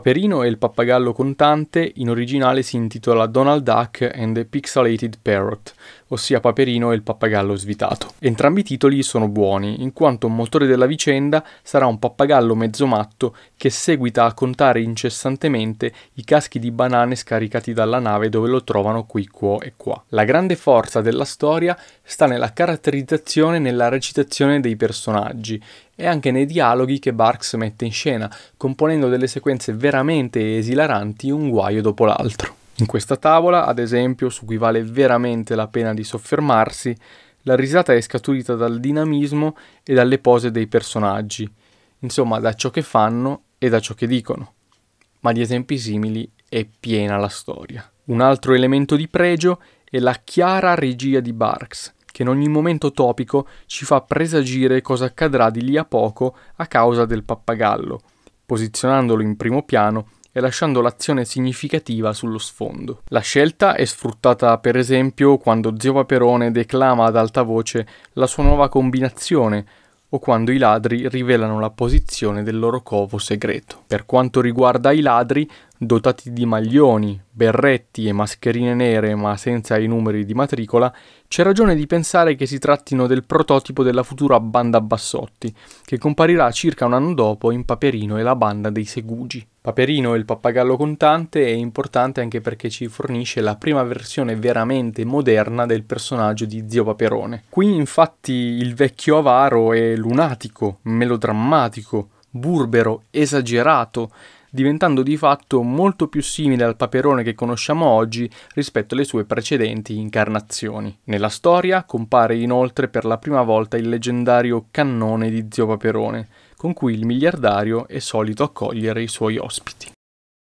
Paperino e il pappagallo contante in originale si intitola Donald Duck and the Pixelated Parrot, ossia Paperino e il pappagallo svitato. Entrambi i titoli sono buoni, in quanto un motore della vicenda sarà un pappagallo mezzo matto che seguita a contare incessantemente i caschi di banane scaricati dalla nave dove lo trovano qui, qua e qua. La grande forza della storia sta nella caratterizzazione e nella recitazione dei personaggi e anche nei dialoghi che Barks mette in scena, componendo delle sequenze veramente esilaranti un guaio dopo l'altro. In questa tavola, ad esempio, su cui vale veramente la pena di soffermarsi, la risata è scaturita dal dinamismo e dalle pose dei personaggi, insomma da ciò che fanno e da ciò che dicono. Ma di esempi simili è piena la storia. Un altro elemento di pregio è la chiara regia di Barks, che in ogni momento topico ci fa presagire cosa accadrà di lì a poco a causa del pappagallo, posizionandolo in primo piano e lasciando l'azione significativa sullo sfondo. La scelta è sfruttata per esempio quando Zio Paperone declama ad alta voce la sua nuova combinazione o quando i ladri rivelano la posizione del loro covo segreto. Per quanto riguarda i ladri, dotati di maglioni, berretti e mascherine nere ma senza i numeri di matricola, c'è ragione di pensare che si trattino del prototipo della futura banda Bassotti, che comparirà circa un anno dopo in Paperino e la banda dei Segugi. Paperino il pappagallo contante è importante anche perché ci fornisce la prima versione veramente moderna del personaggio di Zio Paperone. Qui infatti il vecchio avaro è lunatico, melodrammatico, burbero, esagerato, diventando di fatto molto più simile al Paperone che conosciamo oggi rispetto alle sue precedenti incarnazioni. Nella storia compare inoltre per la prima volta il leggendario cannone di Zio Paperone, con cui il miliardario è solito accogliere i suoi ospiti.